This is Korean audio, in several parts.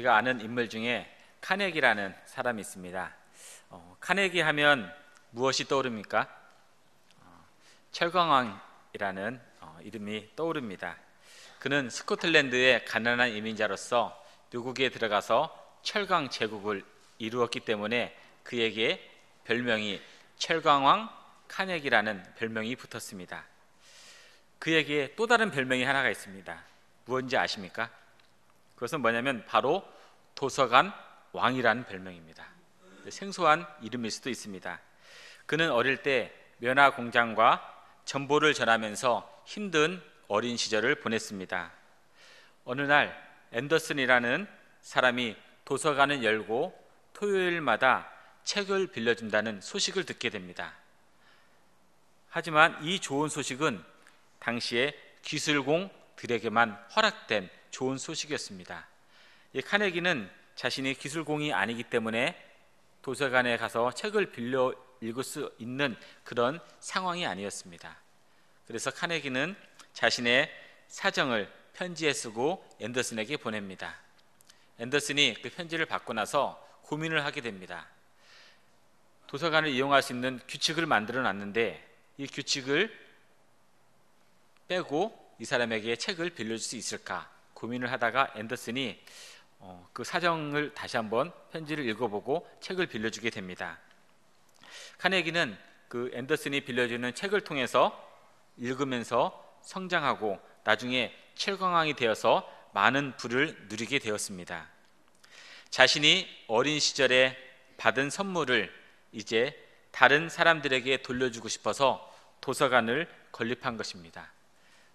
우리가 아는 인물 중에 카네기라는 사람이 있습니다. 어, 카네기 하면 무엇이 떠오릅니까? 어, 철강왕이라는 어, 이름이 떠오릅니다. 그는 스코틀랜드의 가난한 이민자로서 누국에 들어가서 철강 제국을 이루었기 때문에 그에게 별명이 철강왕 카네기라는 별명이 붙었습니다. 그에게 또 다른 별명이 하나가 있습니다. 무엇인지 아십니까? 그것은 뭐냐면 바로 도서관 왕이라는 별명입니다. 생소한 이름일 수도 있습니다. 그는 어릴 때 면화 공장과 전보를 전하면서 힘든 어린 시절을 보냈습니다. 어느 날 앤더슨이라는 사람이 도서관을 열고 토요일마다 책을 빌려준다는 소식을 듣게 됩니다. 하지만 이 좋은 소식은 당시에 기술공들에게만 허락된 좋은 소식이었습니다. 카네기는 자신이 기술공이 아니기 때문에 도서관에 가서 책을 빌려 읽을 수 있는 그런 상황이 아니었습니다. 그래서 카네기는 자신의 사정을 편지에 쓰고 앤더슨에게 보냅니다. 앤더슨이 그 편지를 받고 나서 고민을 하게 됩니다. 도서관을 이용할 수 있는 규칙을 만들어 놨는데 이 규칙을 빼고 이 사람에게 책을 빌려줄 수 있을까 고민을 하다가 앤더슨이 어, 그 사정을 다시 한번 편지를 읽어보고 책을 빌려주게 됩니다. 카네기는 그 앤더슨이 빌려주는 책을 통해서 읽으면서 성장하고 나중에 최강왕이 되어서 많은 부를 누리게 되었습니다. 자신이 어린 시절에 받은 선물을 이제 다른 사람들에게 돌려주고 싶어서 도서관을 건립한 것입니다.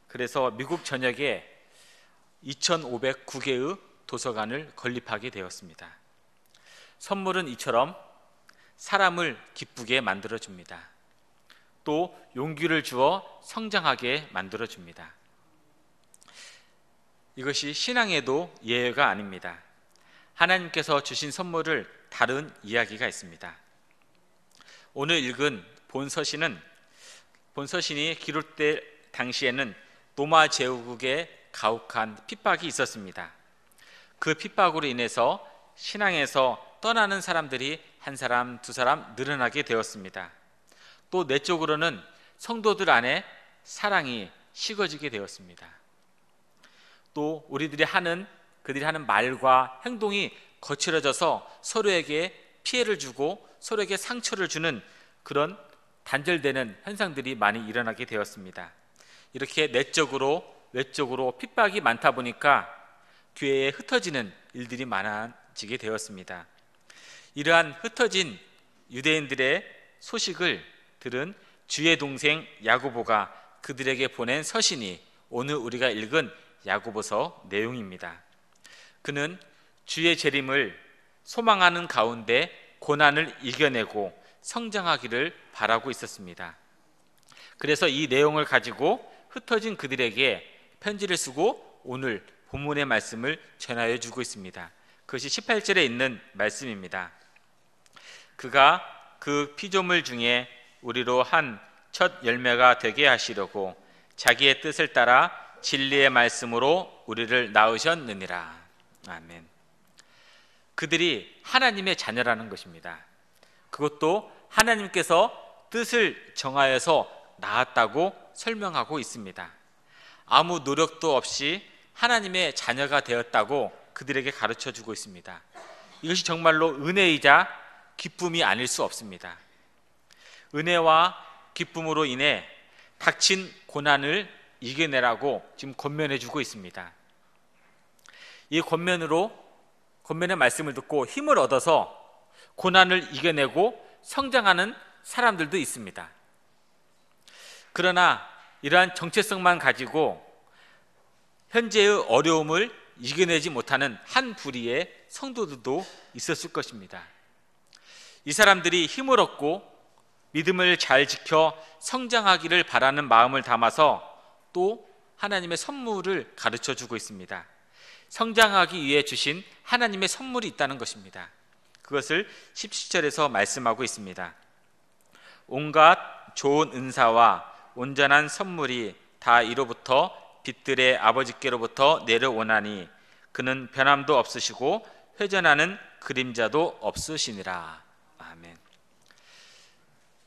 그래서 미국 전역에 2,509개의 도서관을 건립하게 되었습니다. 선물은 이처럼 사람을 기쁘게 만들어 줍니다. 또 용기를 주어 성장하게 만들어 줍니다. 이것이 신앙에도 예외가 아닙니다. 하나님께서 주신 선물을 다른 이야기가 있습니다. 오늘 읽은 본서신은 본서신이 기록될 당시에는 로마 제국의 가혹한 핍박이 있었습니다. 그 핍박으로 인해서 신앙에서 떠나는 사람들이 한 사람, 두 사람 늘어나게 되었습니다. 또 내적으로는 성도들 안에 사랑이 식어지게 되었습니다. 또 우리들이 하는 그들이 하는 말과 행동이 거칠어져서 서로에게 피해를 주고 서로에게 상처를 주는 그런 단절되는 현상들이 많이 일어나게 되었습니다. 이렇게 내적으로 외적으로 핍박이 많다 보니까 교회에 흩어지는 일들이 많아지게 되었습니다. 이러한 흩어진 유대인들의 소식을 들은 주의 동생 야고보가 그들에게 보낸 서신이 오늘 우리가 읽은 야고보서 내용입니다. 그는 주의 재림을 소망하는 가운데 고난을 이겨내고 성장하기를 바라고 있었습니다. 그래서 이 내용을 가지고 흩어진 그들에게 편지를 쓰고 오늘 본문의 말씀을 전하여 주고 있습니다. 그것이 18절에 있는 말씀입니다. 그가 그 피조물 중에 우리로 한 첫 열매가 되게 하시려고 자기의 뜻을 따라 진리의 말씀으로 우리를 낳으셨느니라. 아멘. 그들이 하나님의 자녀라는 것입니다. 그것도 하나님께서 뜻을 정하여서 낳았다고 설명하고 있습니다. 아무 노력도 없이 하나님의 자녀가 되었다고 그들에게 가르쳐 주고 있습니다. 이것이 정말로 은혜이자 기쁨이 아닐 수 없습니다. 은혜와 기쁨으로 인해 닥친 고난을 이겨내라고 지금 권면해 주고 있습니다. 이 권면으로 권면의 말씀을 듣고 힘을 얻어서 고난을 이겨내고 성장하는 사람들도 있습니다. 그러나 이러한 정체성만 가지고 현재의 어려움을 이겨내지 못하는 한 부리의 성도들도 있었을 것입니다. 이 사람들이 힘을 얻고 믿음을 잘 지켜 성장하기를 바라는 마음을 담아서 또 하나님의 선물을 가르쳐 주고 있습니다. 성장하기 위해 주신 하나님의 선물이 있다는 것입니다. 그것을 17절에서 말씀하고 있습니다. 온갖 좋은 은사와 온전한 선물이 다 이로부터 빛들의 아버지께로부터 내려오나니 그는 변함도 없으시고 회전하는 그림자도 없으시니라. 아멘.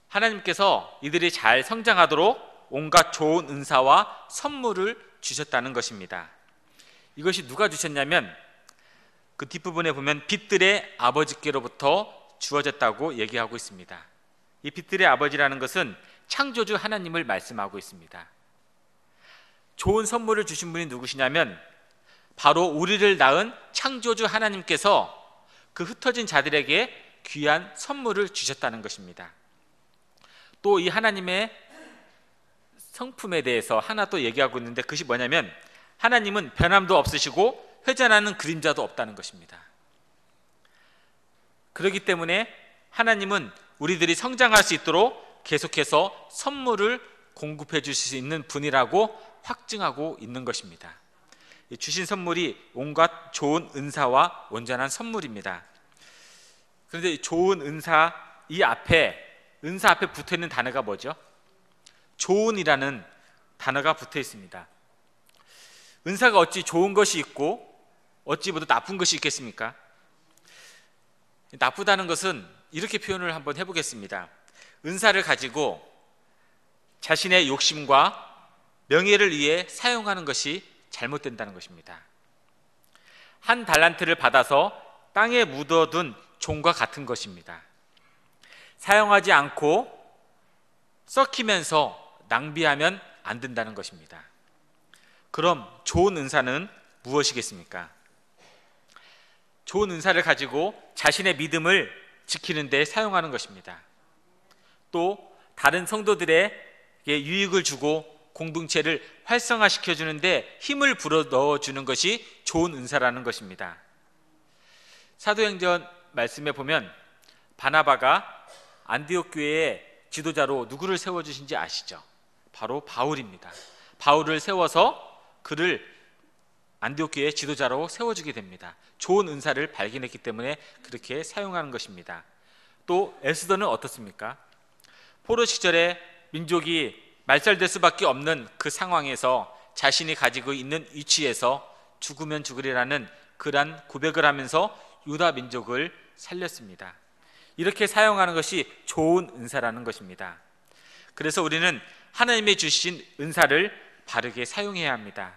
하나님께서 이들이 잘 성장하도록 온갖 좋은 은사와 선물을 주셨다는 것입니다. 이것이 누가 주셨냐면 그 뒷부분에 보면 빛들의 아버지께로부터 주어졌다고 얘기하고 있습니다. 이 빛들의 아버지라는 것은 창조주 하나님을 말씀하고 있습니다. 좋은 선물을 주신 분이 누구시냐면 바로 우리를 낳은 창조주 하나님께서 그 흩어진 자들에게 귀한 선물을 주셨다는 것입니다. 또 이 하나님의 성품에 대해서 하나 또 얘기하고 있는데 그것이 뭐냐면 하나님은 변함도 없으시고 회전하는 그림자도 없다는 것입니다. 그렇기 때문에 하나님은 우리들이 성장할 수 있도록 계속해서 선물을 공급해 주실 수 있는 분이라고 확증하고 있는 것입니다. 주신 선물이 온갖 좋은 은사와 온전한 선물입니다. 그런데 좋은 은사 이 앞에 은사 앞에 붙어 있는 단어가 뭐죠? 좋은이라는 단어가 붙어 있습니다. 은사가 어찌 좋은 것이 있고 어찌 보다 나쁜 것이 있겠습니까? 나쁘다는 것은 이렇게 표현을 한번 해보겠습니다. 은사를 가지고 자신의 욕심과 명예를 위해 사용하는 것이 잘못된다는 것입니다. 한 달란트를 받아서 땅에 묻어둔 종과 같은 것입니다. 사용하지 않고 썩히면서 낭비하면 안 된다는 것입니다. 그럼 좋은 은사는 무엇이겠습니까? 좋은 은사를 가지고 자신의 믿음을 지키는 데 사용하는 것입니다. 또 다른 성도들에게 유익을 주고 공동체를 활성화시켜 주는데 힘을 불어 넣어 주는 것이 좋은 은사라는 것입니다. 사도행전 말씀에 보면 바나바가 안디옥 교회의 지도자로 누구를 세워 주신지 아시죠? 바로 바울입니다. 바울을 세워서 그를 안디옥 교회의 지도자로 세워 주게 됩니다. 좋은 은사를 발견했기 때문에 그렇게 사용하는 것입니다. 또 에스더는 어떻습니까? 포로 시절에 민족이 말살될 수밖에 없는 그 상황에서 자신이 가지고 있는 위치에서 죽으면 죽으리라는 그러한 고백을 하면서 유다 민족을 살렸습니다. 이렇게 사용하는 것이 좋은 은사라는 것입니다. 그래서 우리는 하나님의 주신 은사를 바르게 사용해야 합니다.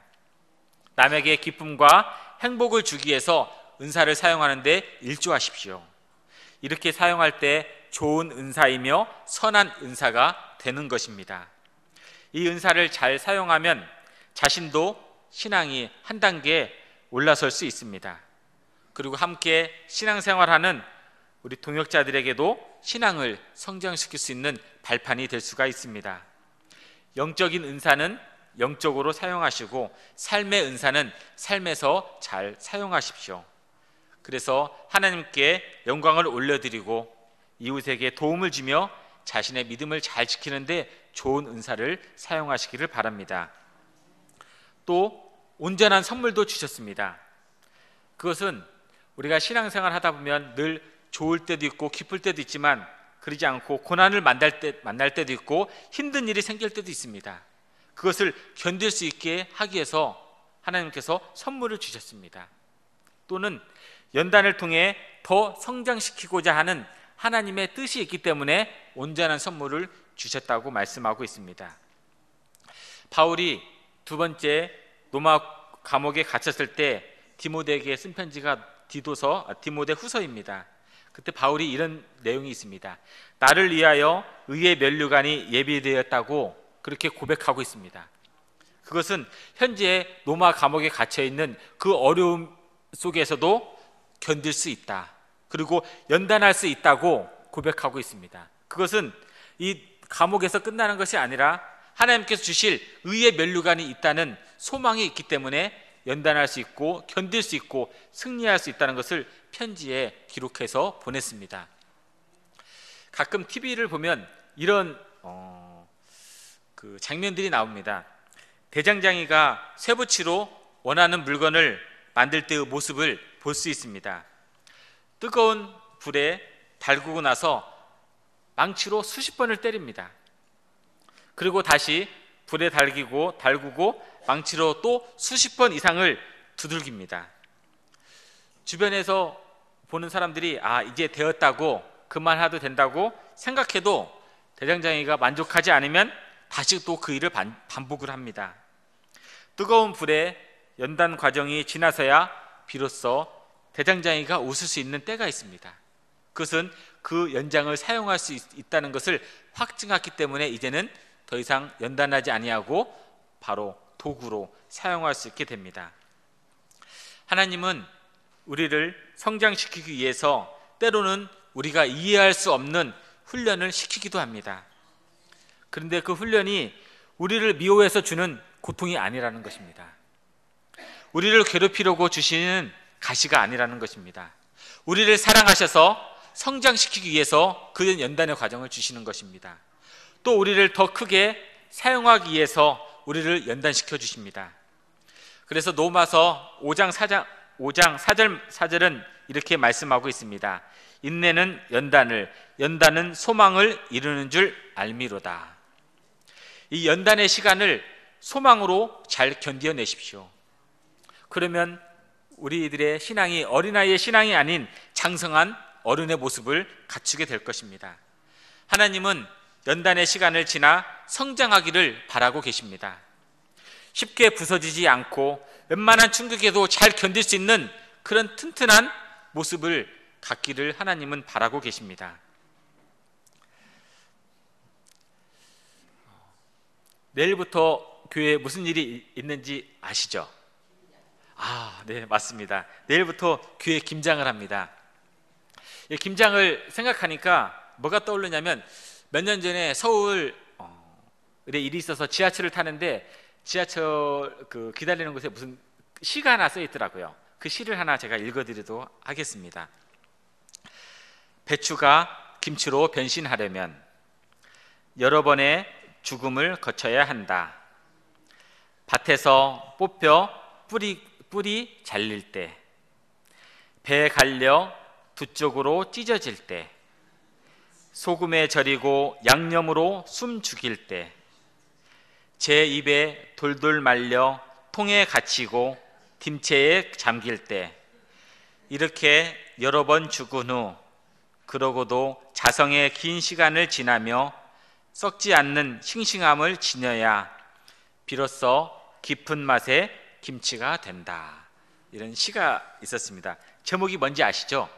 남에게 기쁨과 행복을 주기 위해서 은사를 사용하는데 일조하십시오. 이렇게 사용할 때 좋은 은사이며 선한 은사가 되는 것입니다. 이 은사를 잘 사용하면 자신도 신앙이 한 단계 올라설 수 있습니다. 그리고 함께 신앙생활하는 우리 동역자들에게도 신앙을 성장시킬 수 있는 발판이 될 수가 있습니다. 영적인 은사는 영적으로 사용하시고 삶의 은사는 삶에서 잘 사용하십시오. 그래서 하나님께 영광을 올려드리고 이웃에게 도움을 주며 자신의 믿음을 잘 지키는데 좋은 은사를 사용하시기를 바랍니다. 또 온전한 선물도 주셨습니다. 그것은 우리가 신앙생활 하다 보면 늘 좋을 때도 있고 기쁠 때도 있지만 그러지 않고 고난을 만날, 때, 만날 때도 있고 힘든 일이 생길 때도 있습니다. 그것을 견딜 수 있게 하기 위해서 하나님께서 선물을 주셨습니다. 또는 연단을 통해 더 성장시키고자 하는 하나님의 뜻이 있기 때문에 온전한 선물을 주셨다고 말씀하고 있습니다. 바울이 두 번째 로마 감옥에 갇혔을 때 디모데에게 쓴 편지가 디도서 아, 디모데 후서입니다. 그때 바울이 이런 내용이 있습니다. 나를 위하여 의의 면류관이 예비되었다고 그렇게 고백하고 있습니다. 그것은 현재 로마 감옥에 갇혀 있는 그 어려움 속에서도 견딜 수 있다. 그리고 연단할 수 있다고 고백하고 있습니다. 그것은 이 감옥에서 끝나는 것이 아니라 하나님께서 주실 의의 면류관이 있다는 소망이 있기 때문에 연단할 수 있고 견딜 수 있고 승리할 수 있다는 것을 편지에 기록해서 보냈습니다. 가끔 TV를 보면 이런 어, 그 장면들이 나옵니다. 대장장이가 쇠붙이로 원하는 물건을 만들 때의 모습을 볼 수 있습니다. 뜨거운 불에 달구고 나서 망치로 수십 번을 때립니다. 그리고 다시 불에 달기고 달구고 망치로 또 수십 번 이상을 두들깁니다. 주변에서 보는 사람들이 아 이제 되었다고 그만하도 된다고 생각해도 대장장이가 만족하지 않으면 다시 또 그 일을 반복을 합니다. 뜨거운 불에 연단 과정이 지나서야 비로소 대장장이가 웃을 수 있는 때가 있습니다. 그것은 그 연장을 사용할 수 있다는 것을 확증했기 때문에 이제는 더 이상 연단하지 아니하고 바로 도구로 사용할 수 있게 됩니다. 하나님은 우리를 성장시키기 위해서 때로는 우리가 이해할 수 없는 훈련을 시키기도 합니다. 그런데 그 훈련이 우리를 미워해서 주는 고통이 아니라는 것입니다. 우리를 괴롭히려고 주시는 가시가 아니라는 것입니다. 우리를 사랑하셔서 성장시키기 위해서 그 연단의 과정을 주시는 것입니다. 또 우리를 더 크게 사용하기 위해서 우리를 연단시켜 주십니다. 그래서 노마서 5장 4장 5장 4절 4절은 이렇게 말씀하고 있습니다. 인내는 연단을 연단은 소망을 이루는 줄 알미로다. 이 연단의 시간을 소망으로 잘 견뎌내십시오. 그러면 우리들의 신앙이 어린아이의 신앙이 아닌 장성한 어른의 모습을 갖추게 될 것입니다. 하나님은 연단의 시간을 지나 성장하기를 바라고 계십니다. 쉽게 부서지지 않고 웬만한 충격에도 잘 견딜 수 있는 그런 튼튼한 모습을 갖기를 하나님은 바라고 계십니다. 내일부터 교회에 무슨 일이 있는지 아시죠? 아, 네, 맞습니다. 내일부터 귀에 김장을 합니다. 이 김장을 생각하니까 뭐가 떠오르냐면 몇 년 전에 서울에 일이 있어서 지하철을 타는데 지하철 그 기다리는 곳에 무슨 시가 하나 써 있더라고요. 그 시를 하나 제가 읽어드리도 하겠습니다. 배추가 김치로 변신하려면 여러 번의 죽음을 거쳐야 한다. 밭에서 뽑혀 뿌리 뿌리 잘릴 때, 배에 갈려 두 쪽으로 찢어질 때, 소금에 절이고 양념으로 숨 죽일 때, 제 입에 돌돌 말려 통에 갇히고 김체에 잠길 때, 이렇게 여러 번 죽은 후, 그러고도 자성의 긴 시간을 지나며 썩지 않는 싱싱함을 지녀야 비로소 깊은 맛에 김치가 된다. 이런 시가 있었습니다. 제목이 뭔지 아시죠?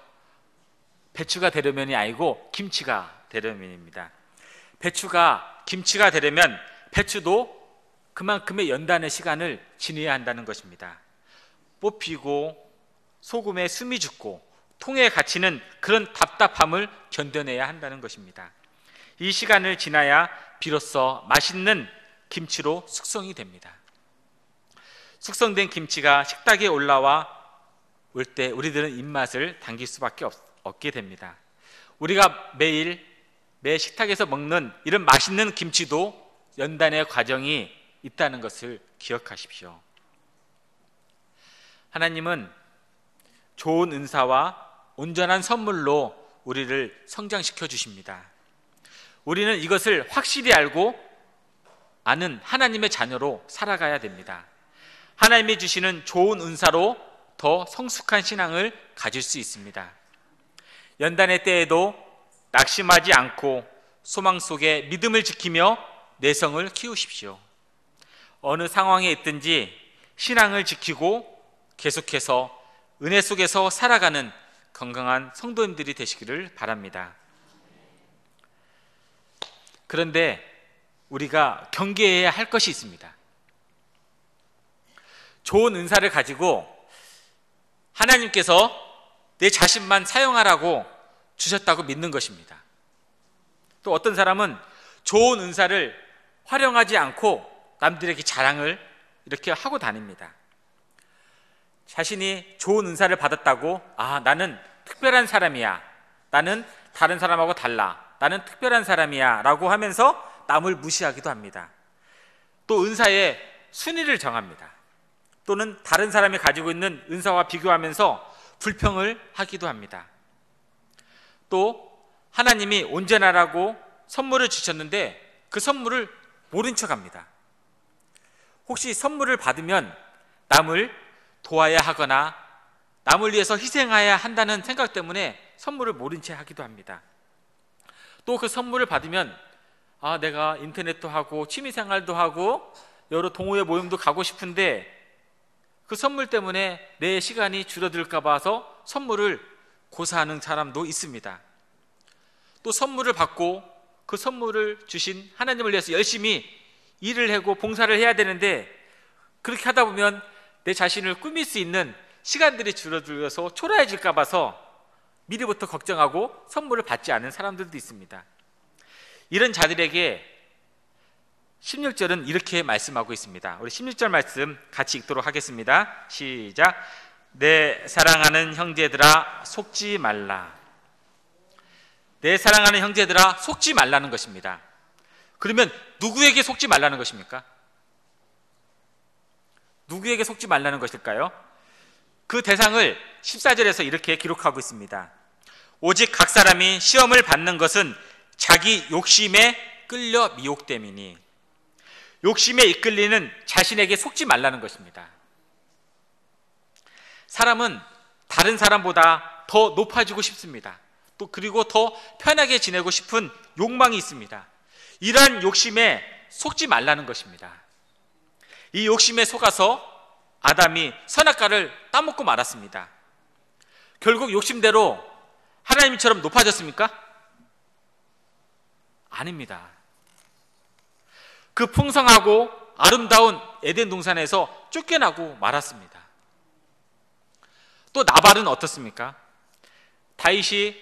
배추가 되려면이 아니고 김치가 되려면입니다. 배추가 김치가 되려면 배추도 그만큼의 연단의 시간을 지내야 한다는 것입니다. 뽑히고 소금에 숨이 죽고 통에 가치는 그런 답답함을 견뎌내야 한다는 것입니다. 이 시간을 지나야 비로소 맛있는 김치로 숙성이 됩니다. 숙성된 김치가 식탁에 올라와 올 때 우리들은 입맛을 당길 수밖에 없, 없게 됩니다. 우리가 매일 매 식탁에서 먹는 이런 맛있는 김치도 연단의 과정이 있다는 것을 기억하십시오. 하나님은 좋은 은사와 온전한 선물로 우리를 성장시켜 주십니다. 우리는 이것을 확실히 알고 아는 하나님의 자녀로 살아가야 됩니다. 하나님이 주시는 좋은 은사로 더 성숙한 신앙을 가질 수 있습니다. 연단의 때에도 낙심하지 않고 소망 속에 믿음을 지키며 내성을 키우십시오. 어느 상황에 있든지 신앙을 지키고 계속해서 은혜 속에서 살아가는 건강한 성도님들이 되시기를 바랍니다. 그런데 우리가 경계해야 할 것이 있습니다. 좋은 은사를 가지고 하나님께서 내 자신만 사용하라고 주셨다고 믿는 것입니다. 또 어떤 사람은 좋은 은사를 활용하지 않고 남들에게 자랑을 이렇게 하고 다닙니다. 자신이 좋은 은사를 받았다고, 아, 나는 특별한 사람이야. 나는 다른 사람하고 달라. 나는 특별한 사람이야. 라고 하면서 남을 무시하기도 합니다. 또 은사의 순위를 정합니다. 또는 다른 사람이 가지고 있는 은사와 비교하면서 불평을 하기도 합니다. 또 하나님이 온전하라고 선물을 주셨는데 그 선물을 모른 척 합니다. 혹시 선물을 받으면 남을 도와야 하거나 남을 위해서 희생해야 한다는 생각 때문에 선물을 모른 채 하기도 합니다. 또 그 선물을 받으면 아, 내가 인터넷도 하고 취미생활도 하고 여러 동호회 모임도 가고 싶은데 그 선물 때문에 내 시간이 줄어들까 봐서 선물을 고사하는 사람도 있습니다. 또 선물을 받고 그 선물을 주신 하나님을 위해서 열심히 일을 하고 봉사를 해야 되는데 그렇게 하다 보면 내 자신을 꾸밀 수 있는 시간들이 줄어들어서 초라해질까 봐서 미리부터 걱정하고 선물을 받지 않은 사람들도 있습니다. 이런 자들에게 16절은 이렇게 말씀하고 있습니다. 우리 16절 말씀 같이 읽도록 하겠습니다. 시작. 내 사랑하는 형제들아 속지 말라. 내 사랑하는 형제들아 속지 말라는 것입니다. 그러면 누구에게 속지 말라는 것입니까? 누구에게 속지 말라는 것일까요? 그 대상을 14절에서 이렇게 기록하고 있습니다. 오직 각 사람이 시험을 받는 것은 자기 욕심에 끌려 미혹됨이니 욕심에 이끌리는 자신에게 속지 말라는 것입니다. 사람은 다른 사람보다 더 높아지고 싶습니다. 또 그리고 더 편하게 지내고 싶은 욕망이 있습니다. 이러한 욕심에 속지 말라는 것입니다. 이 욕심에 속아서 아담이 선악과를 따먹고 말았습니다. 결국 욕심대로 하나님처럼 높아졌습니까? 아닙니다. 그 풍성하고 아름다운 에덴 동산에서 쫓겨나고 말았습니다. 또 나발은 어떻습니까? 다윗이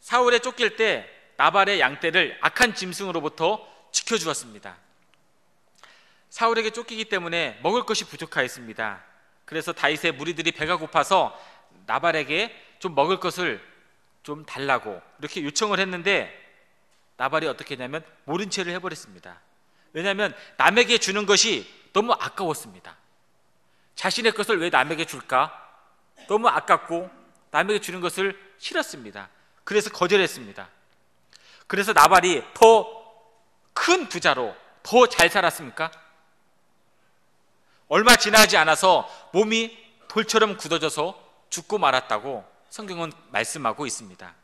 사울에 쫓길 때 나발의 양떼를 악한 짐승으로부터 지켜주었습니다. 사울에게 쫓기기 때문에 먹을 것이 부족하였습니다. 그래서 다윗의 무리들이 배가 고파서 나발에게 좀 먹을 것을 좀 달라고 이렇게 요청을 했는데 나발이 어떻게 했냐면 모른 채를 해버렸습니다. 왜냐하면 남에게 주는 것이 너무 아까웠습니다. 자신의 것을 왜 남에게 줄까? 너무 아깝고 남에게 주는 것을 싫었습니다. 그래서 거절했습니다. 그래서 나발이 더 큰 부자로 더 잘 살았습니까? 얼마 지나지 않아서 몸이 돌처럼 굳어져서 죽고 말았다고 성경은 말씀하고 있습니다.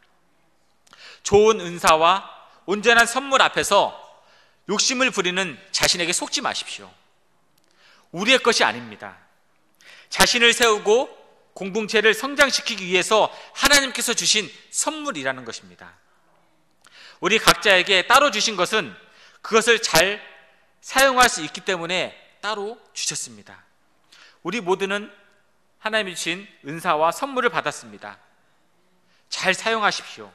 좋은 은사와 온전한 선물 앞에서 욕심을 부리는 자신에게 속지 마십시오. 우리의 것이 아닙니다. 자신을 세우고 공동체를 성장시키기 위해서 하나님께서 주신 선물이라는 것입니다. 우리 각자에게 따로 주신 것은 그것을 잘 사용할 수 있기 때문에 따로 주셨습니다. 우리 모두는 하나님이 주신 은사와 선물을 받았습니다. 잘 사용하십시오.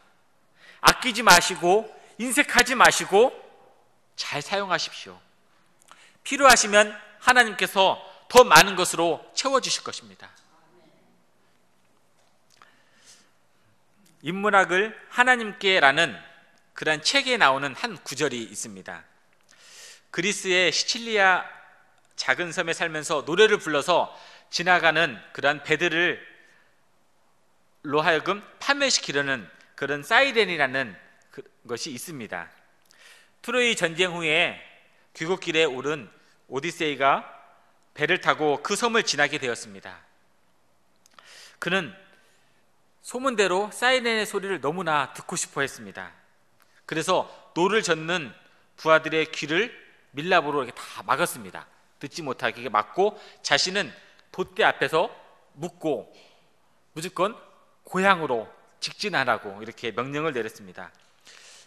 아끼지 마시고 인색하지 마시고 잘 사용하십시오. 필요하시면 하나님께서 더 많은 것으로 채워주실 것입니다. 인문학을 하나님께라는 그런 책에 나오는 한 구절이 있습니다. 그리스의 시칠리아 작은 섬에 살면서 노래를 불러서 지나가는 그러 배들을 로 하여금 판매시키려는 그런 사이렌이라는 그 것이 있습니다. 트로이 전쟁 후에 귀국길에 오른 오디세이가 배를 타고 그 섬을 지나게 되었습니다. 그는 소문대로 사이렌의 소리를 너무나 듣고 싶어 했습니다. 그래서 노를 젓는 부하들의 귀를 밀랍으로 이렇게 다 막았습니다. 듣지 못하게 막고 자신은 돛대 앞에서 묻고 무조건 고향으로 직진하라고 이렇게 명령을 내렸습니다.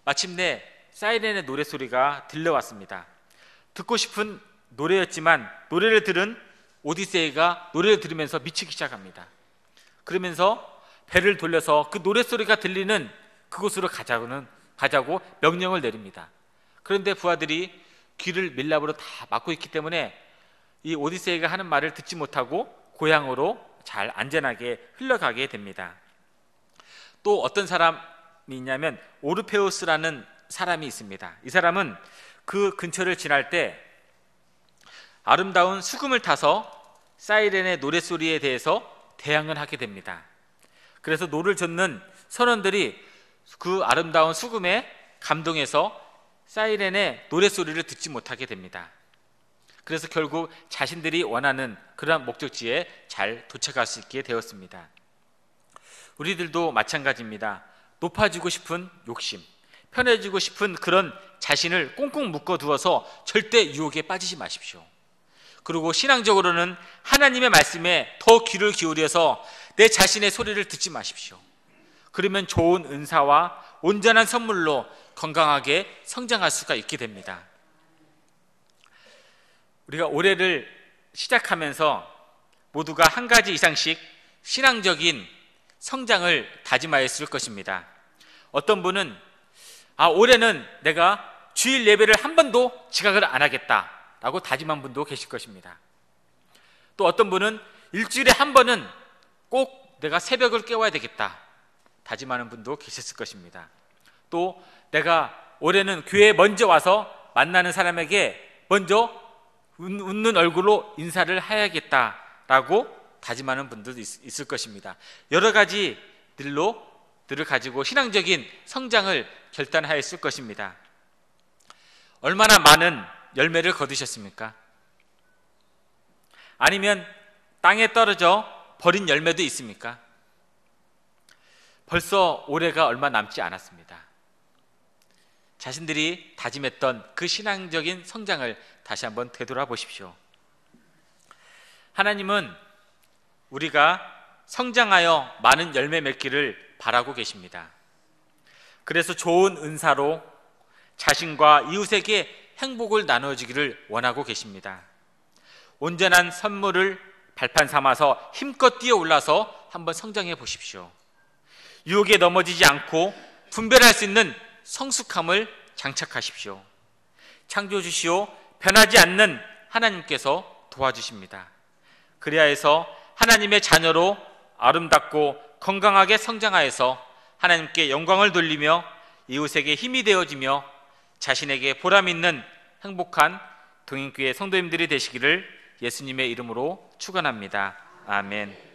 마침내 사이렌의 노래소리가 들려왔습니다. 듣고 싶은 노래였지만 노래를 들은 오디세이가 노래를 들으면서 미치기 시작합니다. 그러면서 배를 돌려서 그 노래소리가 들리는 그곳으로 가자고는 가자고 명령을 내립니다. 그런데 부하들이 귀를 밀랍으로 다 막고 있기 때문에 이 오디세이가 하는 말을 듣지 못하고 고향으로 잘 안전하게 흘러가게 됩니다. 또 어떤 사람이 있냐면 오르페우스라는 사람이 있습니다. 이 사람은 그 근처를 지날 때 아름다운 수금을 타서 사이렌의 노래소리에 대해서 대항을 하게 됩니다. 그래서 노를 젓는 선원들이 그 아름다운 수금에 감동해서 사이렌의 노래소리를 듣지 못하게 됩니다. 그래서 결국 자신들이 원하는 그러한 목적지에 잘 도착할 수 있게 되었습니다. 우리들도 마찬가지입니다. 높아지고 싶은 욕심, 편해지고 싶은 그런 자신을 꽁꽁 묶어 두어서 절대 유혹에 빠지지 마십시오. 그리고 신앙적으로는 하나님의 말씀에 더 귀를 기울여서 내 자신의 소리를 듣지 마십시오. 그러면 좋은 은사와 온전한 선물로 건강하게 성장할 수가 있게 됩니다. 우리가 올해를 시작하면서 모두가 한 가지 이상씩 신앙적인 성장을 다짐하였을 것입니다. 어떤 분은 아 올해는 내가 주일 예배를 한 번도 지각을 안 하겠다라고 다짐한 분도 계실 것입니다. 또 어떤 분은 일주일에 한 번은 꼭 내가 새벽을 깨워야 되겠다 다짐하는 분도 계셨을 것입니다. 또 내가 올해는 교회에 먼저 와서 만나는 사람에게 먼저 웃는 얼굴로 인사를 해야겠다라고 다짐하는 분들도 있, 을 것입니다. 여러 가지 들로 들을 가지고 신앙적인 성장을 결단하였을 것입니다. 얼마나 많은 열매를 거두셨습니까? 아니면 땅에 떨어져 버린 열매도 있습니까? 벌써 올해가 얼마 남지 않았습니다. 자신들이 다짐했던 그 신앙적인 성장을 다시 한번 되돌아보십시오. 하나님은 우리가 성장하여 많은 열매 맺기를 바라고 계십니다. 그래서 좋은 은사로 자신과 이웃에게 행복을 나눠주기를 원하고 계십니다. 온전한 선물을 발판 삼아서 힘껏 뛰어 올라서 한번 성장해 보십시오. 유혹에 넘어지지 않고 분별할 수 있는 성숙함을 장착하십시오. 창조주시오 변하지 않는 하나님께서 도와주십니다. 그리하여서 하나님의 자녀로 아름답고 건강하게 성장하여서 하나님께 영광을 돌리며 이웃에게 힘이 되어지며 자신에게 보람 있는 행복한 동인교회 성도님들이 되시기를 예수님의 이름으로 축원합니다. 아멘.